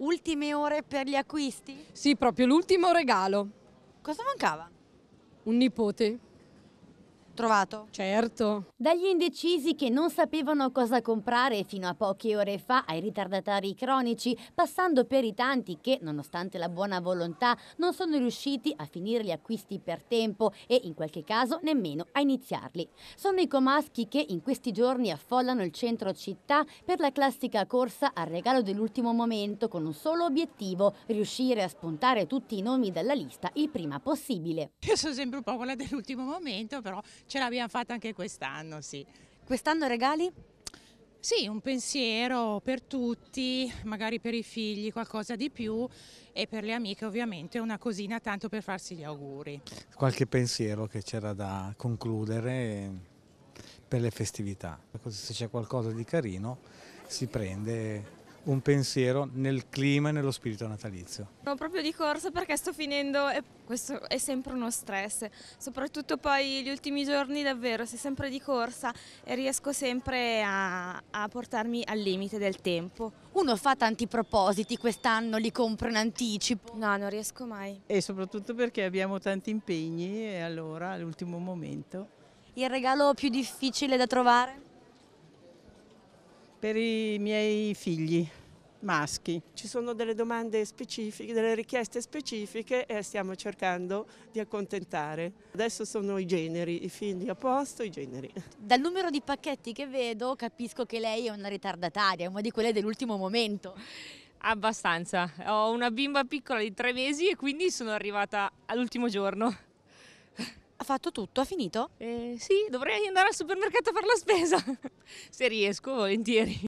Ultime ore per gli acquisti? Sì, proprio l'ultimo regalo. Cosa mancava? Un nipote trovato? Certo. Dagli indecisi che non sapevano cosa comprare fino a poche ore fa ai ritardatari cronici, passando per i tanti che, nonostante la buona volontà, non sono riusciti a finire gli acquisti per tempo e in qualche caso nemmeno a iniziarli. Sono i comaschi che in questi giorni affollano il centro città per la classica corsa al regalo dell'ultimo momento con un solo obiettivo, riuscire a spuntare tutti i nomi dalla lista il prima possibile. Io sono sempre un po' quella dell'ultimo momento, però ce l'abbiamo fatta anche quest'anno, sì. Quest'anno regali? Sì, un pensiero per tutti, magari per i figli qualcosa di più e per le amiche ovviamente una cosina tanto per farsi gli auguri. Qualche pensiero che c'era da concludere per le festività, così se c'è qualcosa di carino si prende un pensiero nel clima e nello spirito natalizio. Sono proprio di corsa perché sto finendo e questo è sempre uno stress, soprattutto poi gli ultimi giorni davvero, sei sempre di corsa e riesco sempre a, a portarmi al limite del tempo. Uno fa tanti propositi, quest'anno li compro in anticipo? No, non riesco mai. E soprattutto perché abbiamo tanti impegni e allora all'ultimo momento. Il regalo più difficile da trovare? Per i miei figli maschi. Ci sono delle domande specifiche, delle richieste specifiche e stiamo cercando di accontentare. Adesso sono i generi, i figli a posto, i generi. Dal numero di pacchetti che vedo capisco che lei è una ritardataria, è una di quelle dell'ultimo momento. Abbastanza, ho una bimba piccola di tre mesi e quindi sono arrivata all'ultimo giorno. Ha fatto tutto? Ha finito? Eh, sì, dovrei andare al supermercato per la spesa. Se riesco, volentieri.